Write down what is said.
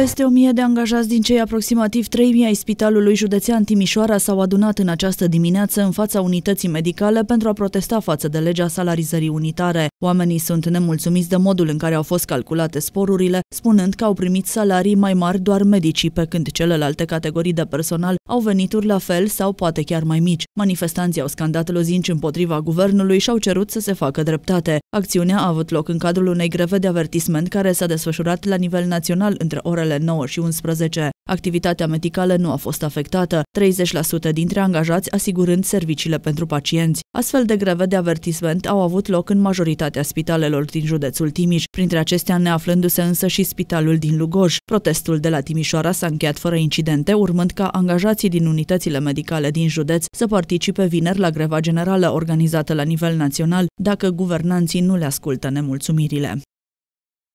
Peste 1000 de angajați din cei aproximativ 3000 ai Spitalului Județean Timișoara s-au adunat în această dimineață în fața unității medicale pentru a protesta față de legea salarizării unitare. Oamenii sunt nemulțumiți de modul în care au fost calculate sporurile, spunând că au primit salarii mai mari doar medicii, pe când celelalte categorii de personal au venituri la fel sau poate chiar mai mici. Manifestanții au scandat lozinci împotriva guvernului și au cerut să se facă dreptate. Acțiunea a avut loc în cadrul unei greve de avertisment care s-a desfășurat la nivel național între orele orele 9 și 11. Activitatea medicală nu a fost afectată, 30% dintre angajați asigurând serviciile pentru pacienți. Astfel de greve de avertisment au avut loc în majoritatea spitalelor din județul Timiș, printre acestea neaflându-se însă și spitalul din Lugoj. Protestul de la Timișoara s-a încheiat fără incidente, urmând ca angajații din unitățile medicale din județ să participe vineri la greva generală organizată la nivel național, dacă guvernanții nu le ascultă nemulțumirile.